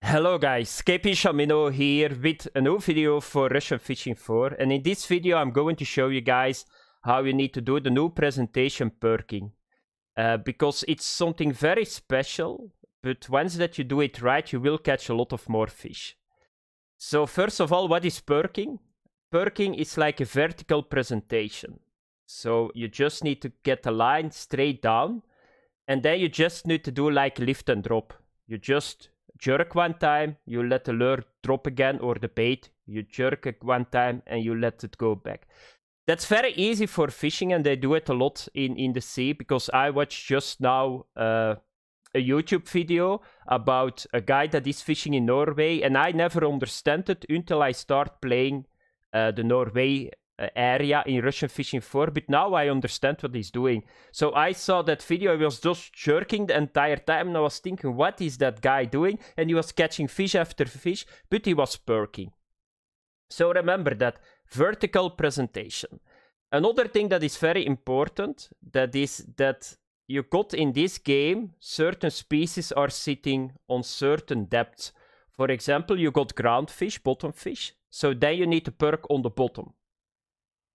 Hello guys, KP Shamino here with a new video for Russian Fishing 4 and in this video I'm going to show you guys how you need to do the new presentation perking uh, because it's something very special but once that you do it right you will catch a lot of more fish. So first of all what is perking? Perking is like a vertical presentation. So you just need to get the line straight down and then you just need to do like lift and drop. You just jerk one time, you let the lure drop again or the bait, you jerk it one time and you let it go back. That's very easy for fishing and they do it a lot in, in the sea because I watched just now uh, a YouTube video about a guy that is fishing in Norway and I never understood it until I start playing uh, the Norway uh, area in Russian Fishing for, but now I understand what he's doing. So I saw that video, he was just jerking the entire time, and I was thinking, what is that guy doing? And he was catching fish after fish, but he was perking. So remember that vertical presentation. Another thing that is very important, that is that you got in this game, certain species are sitting on certain depths. For example, you got ground fish, bottom fish, so then you need to perk on the bottom.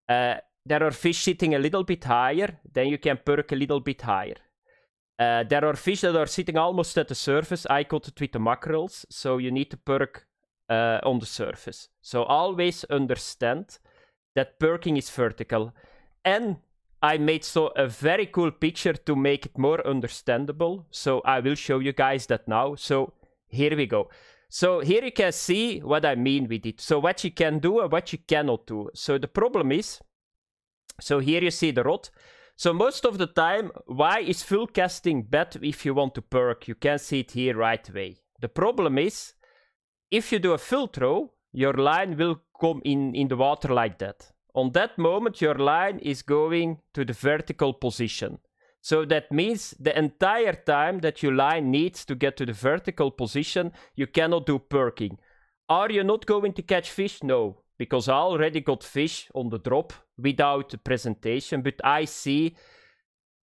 Uh, there are fish sitting a little bit higher, then you can perk a little bit higher. Uh, there are fish that are sitting almost at the surface. I caught it with the mackerels, so you need to perk uh, on the surface. So always understand that perking is vertical. And I made so a very cool picture to make it more understandable. So I will show you guys that now. So here we go. So here you can see what I mean with it. So what you can do and what you cannot do. So the problem is, so here you see the rod. So most of the time, why is full casting bad if you want to perk? You can see it here right away. The problem is, if you do a full throw, your line will come in, in the water like that. On that moment, your line is going to the vertical position. So that means the entire time that your line needs to get to the vertical position, you cannot do perking. Are you not going to catch fish? No, because I already got fish on the drop without the presentation, but I see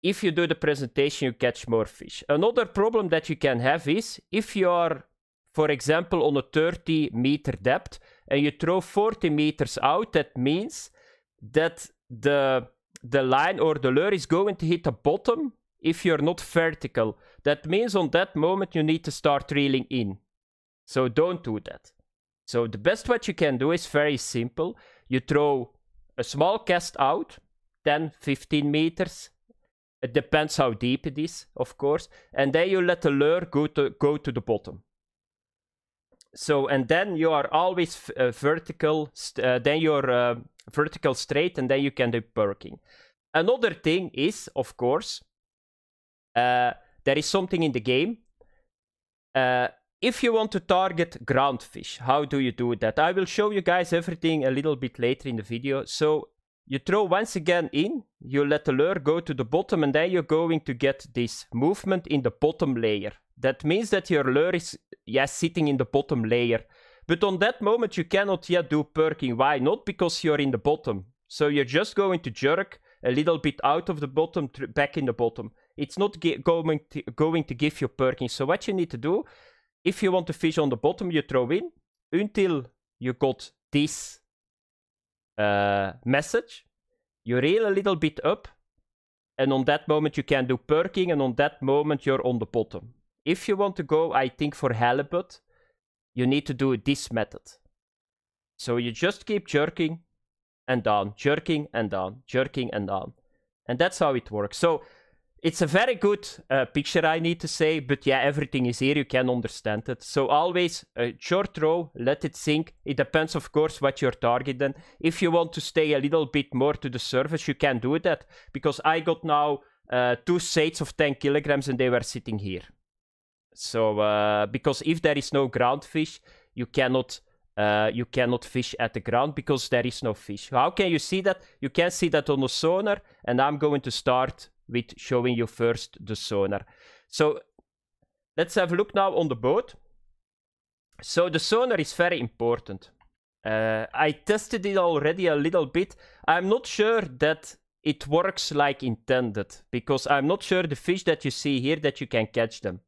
if you do the presentation, you catch more fish. Another problem that you can have is if you are, for example, on a 30 meter depth and you throw 40 meters out, that means that the the line or the lure is going to hit the bottom if you're not vertical. That means on that moment you need to start reeling in. So don't do that. So the best what you can do is very simple. You throw a small cast out, 10, 15 meters. It depends how deep it is, of course. And then you let the lure go to, go to the bottom. So, and then you are always uh, vertical. Uh, then you're uh, vertical straight, and then you can do perking. Another thing is, of course, uh, there is something in the game. Uh, if you want to target groundfish, how do you do that? I will show you guys everything a little bit later in the video. So you throw once again in, you let the lure go to the bottom, and then you're going to get this movement in the bottom layer. That means that your lure is yes, sitting in the bottom layer. But on that moment, you cannot yet do perking. Why not? Because you're in the bottom. So you're just going to jerk a little bit out of the bottom, back in the bottom. It's not going, to, going to give you perking. So what you need to do, if you want to fish on the bottom, you throw in until you got this uh, message. You reel a little bit up. And on that moment, you can do perking. And on that moment, you're on the bottom. If you want to go, I think, for halibut, you need to do this method. So you just keep jerking and down, jerking and down, jerking and down. And that's how it works. So it's a very good uh, picture, I need to say, but yeah, everything is here, you can understand it. So always a uh, short row, let it sink. It depends, of course, what you're targeting. If you want to stay a little bit more to the surface, you can do that, because I got now uh, two sets of 10 kilograms and they were sitting here. So uh, because if there is no ground fish, you cannot uh, you cannot fish at the ground because there is no fish. How can you see that? You can see that on the sonar, and I'm going to start with showing you first the sonar. So let's have a look now on the boat. So the sonar is very important. Uh, I tested it already a little bit. I'm not sure that it works like intended because I'm not sure the fish that you see here that you can catch them.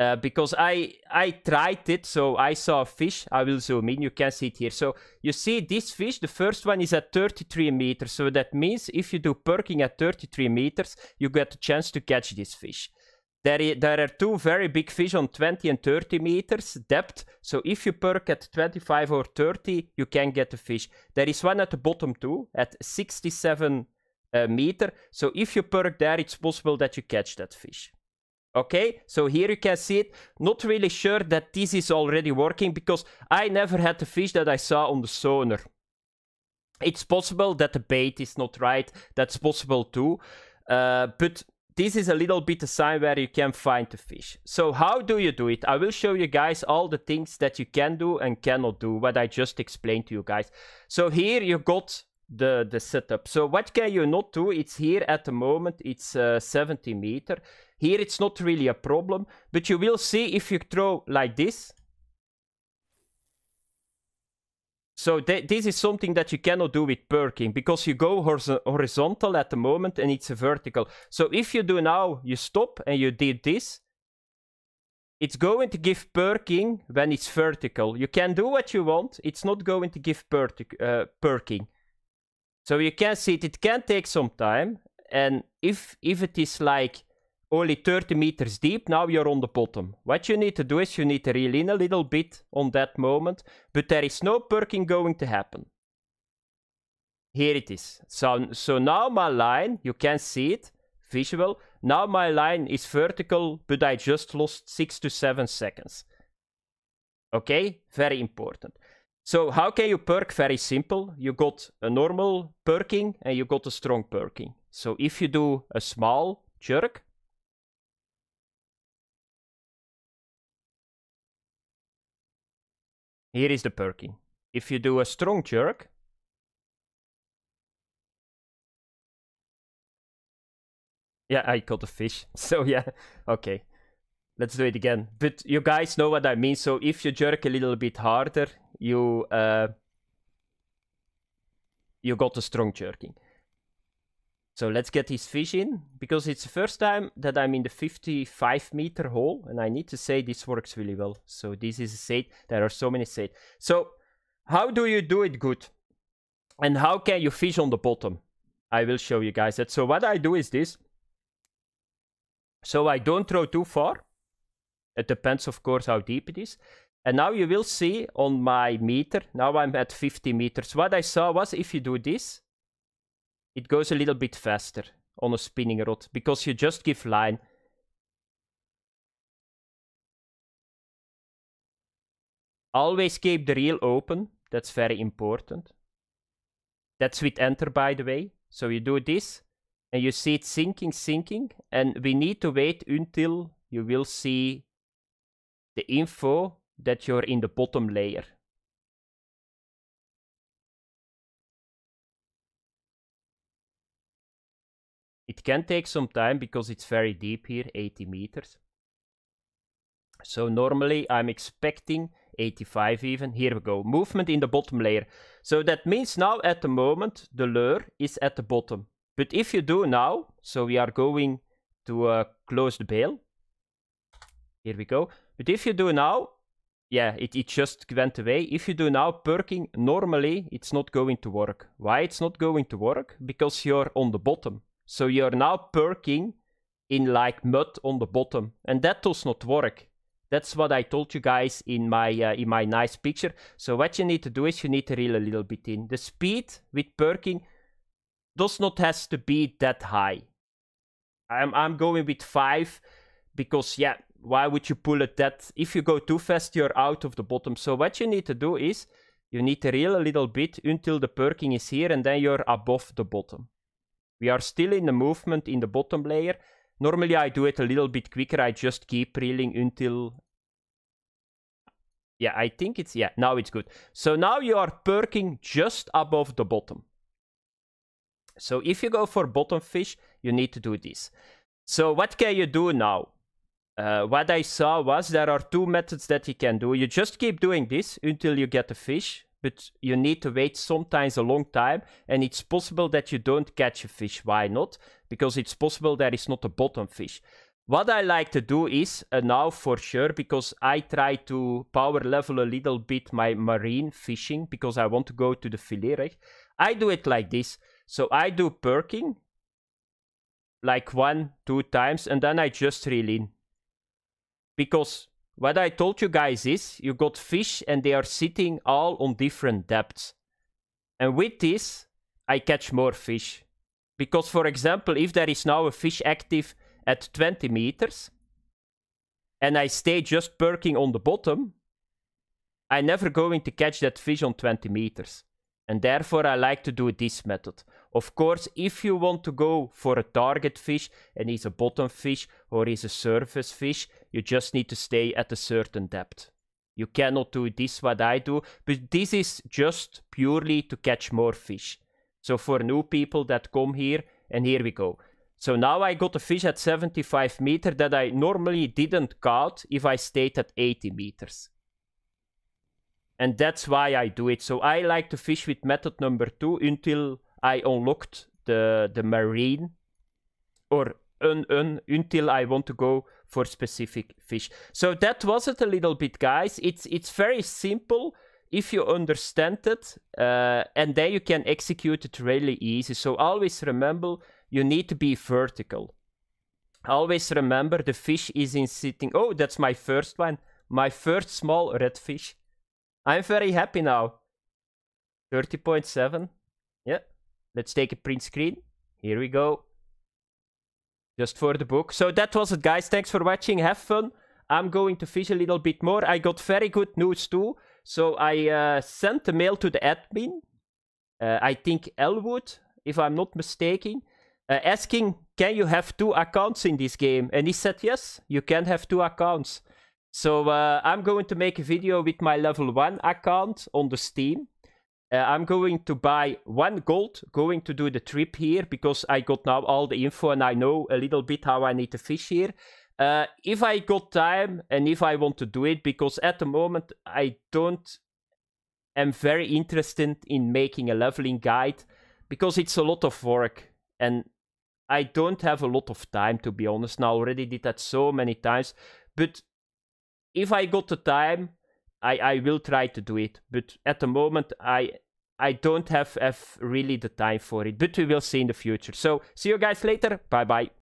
Uh, because I I tried it, so I saw a fish. I will zoom in. You can see it here. So you see this fish. The first one is at 33 meters. So that means if you do perking at 33 meters, you get a chance to catch this fish. There, is, there are two very big fish on 20 and 30 meters depth. So if you perk at 25 or 30, you can get a fish. There is one at the bottom too, at 67 uh, meter. So if you perk there, it's possible that you catch that fish. Okay, so here you can see it. Not really sure that this is already working because I never had the fish that I saw on the sonar. It's possible that the bait is not right. That's possible too. Uh, but this is a little bit a sign where you can find the fish. So how do you do it? I will show you guys all the things that you can do and cannot do, what I just explained to you guys. So here you got the, the setup. So what can you not do? It's here at the moment, it's uh, 70 meter. Here it's not really a problem, but you will see if you throw like this. So th this is something that you cannot do with perking because you go horizontal at the moment and it's a vertical. So if you do now, you stop and you did this, it's going to give perking when it's vertical. You can do what you want. It's not going to give per uh, perking. So you can see it, it can take some time. And if, if it is like only 30 meters deep, now you're on the bottom. What you need to do is you need to reel in a little bit on that moment, but there is no perking going to happen. Here it is. So, so now my line, you can see it, visual. Now my line is vertical, but I just lost 6 to 7 seconds. Okay, very important. So how can you perk? Very simple. You got a normal perking and you got a strong perking. So if you do a small jerk, here is the perking. If you do a strong jerk, Yeah, I caught a fish. So yeah, okay. Let's do it again. But you guys know what I mean. So if you jerk a little bit harder, you uh, you got a strong jerking. So let's get this fish in, because it's the first time that I'm in the 55 meter hole, and I need to say this works really well. So this is a set, there are so many set. So how do you do it good? And how can you fish on the bottom? I will show you guys that. So what I do is this. So I don't throw too far. It depends, of course, how deep it is. And now you will see on my meter, now I'm at 50 meters. What I saw was if you do this, it goes a little bit faster on a spinning rod because you just give line. Always keep the reel open. That's very important. That's with enter, by the way. So you do this and you see it sinking, sinking. And we need to wait until you will see the info that you're in the bottom layer. It can take some time because it's very deep here, 80 meters. So normally I'm expecting 85 even. Here we go. Movement in the bottom layer. So that means now at the moment the lure is at the bottom. But if you do now, so we are going to uh, close the bail. Here we go. But if you do now, yeah, it, it just went away. If you do now perking, normally it's not going to work. Why it's not going to work? Because you're on the bottom. So you're now perking in like mud on the bottom. And that does not work. That's what I told you guys in my uh, in my nice picture. So what you need to do is you need to reel a little bit in. The speed with perking does not has to be that high. I'm I'm going with five because yeah, why would you pull it that if you go too fast you're out of the bottom so what you need to do is you need to reel a little bit until the perking is here and then you're above the bottom we are still in the movement in the bottom layer normally i do it a little bit quicker i just keep reeling until yeah i think it's yeah now it's good so now you are perking just above the bottom so if you go for bottom fish you need to do this so what can you do now uh, what I saw was there are two methods that you can do. You just keep doing this until you get the fish, but you need to wait sometimes a long time, and it's possible that you don't catch a fish. Why not? Because it's possible there is not a bottom fish. What I like to do is, uh, now for sure, because I try to power level a little bit my marine fishing, because I want to go to the filet, I do it like this. So I do perking, like one, two times, and then I just reel in. Because what I told you guys is you got fish and they are sitting all on different depths. And with this, I catch more fish. Because, for example, if there is now a fish active at 20 meters and I stay just perking on the bottom, I'm never going to catch that fish on 20 meters. And therefore, I like to do this method. Of course, if you want to go for a target fish and he's a bottom fish or he's a surface fish, you just need to stay at a certain depth. You cannot do this what I do, but this is just purely to catch more fish. So for new people that come here, and here we go. So now I got a fish at 75 meter that I normally didn't caught if I stayed at 80 meters and that's why I do it. So I like to fish with method number two until I unlocked the the marine or un, un, until I want to go for specific fish. So that was it a little bit, guys. It's it's very simple if you understand it, uh, and then you can execute it really easy. So always remember you need to be vertical. Always remember the fish is in sitting. Oh, that's my first one. My first small red fish. I'm very happy now. 30.7. Yeah. Let's take a print screen. Here we go. Just for the book. So that was it, guys. Thanks for watching. Have fun. I'm going to fish a little bit more. I got very good news too. So I uh, sent a mail to the admin. Uh, I think Elwood, if I'm not mistaken, uh, asking, can you have two accounts in this game? And he said, yes, you can have two accounts. So uh, I'm going to make a video with my level 1 account on the Steam. Uh, I'm going to buy one gold, going to do the trip here, because I got now all the info and I know a little bit how I need to fish here. Uh, if I got time and if I want to do it, because at the moment I don't am very interested in making a leveling guide, because it's a lot of work and I don't have a lot of time to be honest. Now already did that so many times, but if I got the time, I, I will try to do it. But at the moment, I I don't have, have really the time for it. But we will see in the future. So see you guys later. Bye bye.